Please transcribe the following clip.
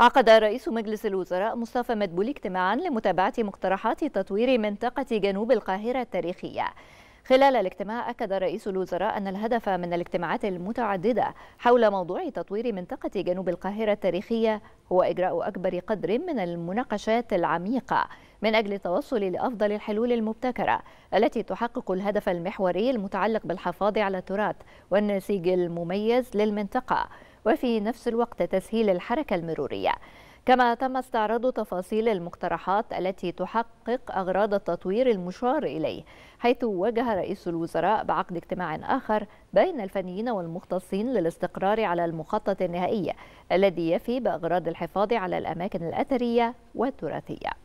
عقد رئيس مجلس الوزراء مصطفى مدبولي اجتماعا لمتابعة مقترحات تطوير منطقة جنوب القاهرة التاريخية خلال الاجتماع أكد رئيس الوزراء أن الهدف من الاجتماعات المتعددة حول موضوع تطوير منطقة جنوب القاهرة التاريخية هو إجراء أكبر قدر من المناقشات العميقة من أجل التوصل لأفضل الحلول المبتكرة التي تحقق الهدف المحوري المتعلق بالحفاظ على التراث والنسيج المميز للمنطقة وفي نفس الوقت تسهيل الحركة المرورية كما تم استعراض تفاصيل المقترحات التي تحقق أغراض التطوير المشار إليه حيث وجه رئيس الوزراء بعقد اجتماع آخر بين الفنيين والمختصين للاستقرار على المخطط النهائي الذي يفي بأغراض الحفاظ على الأماكن الأثرية والتراثية